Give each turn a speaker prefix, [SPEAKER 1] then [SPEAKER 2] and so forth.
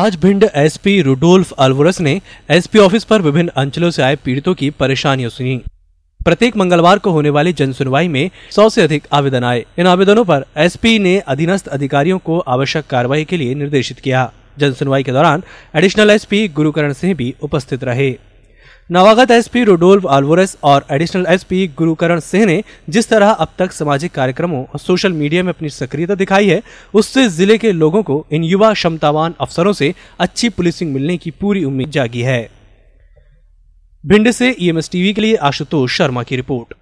[SPEAKER 1] आज Bhind SP Rudolf अल्वोरस ने SP office पर विभिन्न अंचलों से आए पीड़ितों की परेशानियां सुनी प्रत्येक मंगलवार को होने वाली जनसुनवाई में सौ से अधिक आवेदन आए इन आवेदनों पर एसपी ने अधीनस्थ अधिकारियों को आवश्यक कार्रवाई के लिए निर्देशित किया जनसुनवाई के दौरान एडिशनल एसपी गुरुकरण सिंह भी उपस्थित रहे नवागत एसपी रोडोल्फ आलवोरेस और एडिशनल एसपी गुरुकरण सिंह ने जिस तरह अब तक सामाजिक कार्यक्रमों और सोशल मीडिया में अपनी सक्रियता दिखाई है उससे जिले के लोगों को इन युवा क्षमतावान अफसरों से अच्छी पुलिसिंग मिलने की पूरी उम्मीद जागी है भिंड से ईएमएस e टीवी के लिए आशुतोष शर्मा की रिपोर्ट